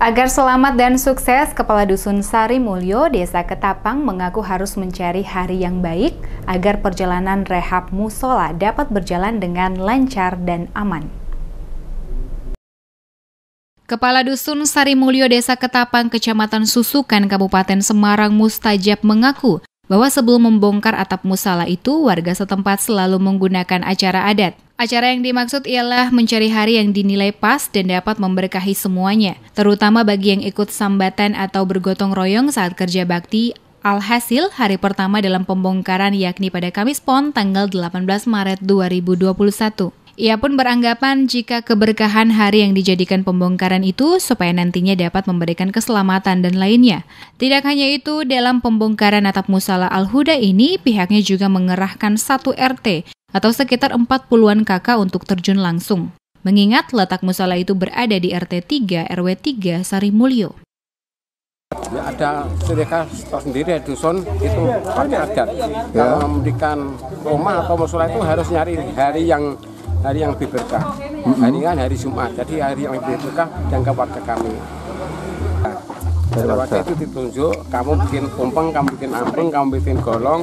Agar selamat dan sukses, Kepala Dusun Sari Mulyo, Desa Ketapang mengaku harus mencari hari yang baik agar perjalanan rehab musola dapat berjalan dengan lancar dan aman. Kepala Dusun Sari Mulyo Desa Ketapang, Kecamatan Susukan, Kabupaten Semarang, Mustajab mengaku bahwa sebelum membongkar atap musala itu, warga setempat selalu menggunakan acara adat. Acara yang dimaksud ialah mencari hari yang dinilai pas dan dapat memberkahi semuanya, terutama bagi yang ikut sambatan atau bergotong royong saat kerja bakti Alhasil, hari pertama dalam pembongkaran yakni pada Kamis Pon tanggal 18 Maret 2021. Ia pun beranggapan jika keberkahan hari yang dijadikan pembongkaran itu supaya nantinya dapat memberikan keselamatan dan lainnya. Tidak hanya itu, dalam pembongkaran atap musala Al-Huda ini pihaknya juga mengerahkan satu RT atau sekitar 40-an kakak untuk terjun langsung. Mengingat letak musola itu berada di RT 3 RW 3 Sari Mulyo. Ya, ada mereka sendiri dusun itu pakai adat. Ya. Kalau memberikan rumah atau musola itu harus nyari hari yang hari yang lebih berkah. Mm -hmm. Hari kan hari Jumat, jadi hari yang lebih berkah dan keluarga kami. Nah, keluarga itu ditunjuk, kamu bikin kumpeng kamu bikin ampeng, kamu bikin golong,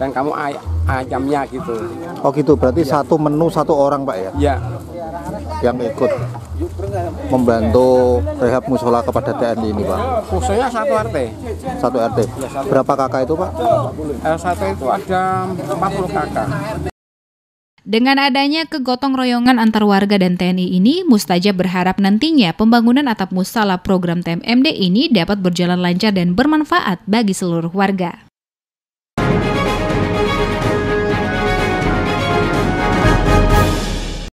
dan kamu ay ayamnya gitu. Oh gitu, berarti ya. satu menu satu orang pak ya? Iya. Yang ikut membantu rehab musola kepada TNI ini pak? Khususnya satu RT. Satu RT. Ya, satu. Berapa kakak itu pak? Satu itu ada 40 kakak. Dengan adanya kegotong royongan antar warga dan TNI ini, Mustajab berharap nantinya pembangunan atap musala program TMMD ini dapat berjalan lancar dan bermanfaat bagi seluruh warga.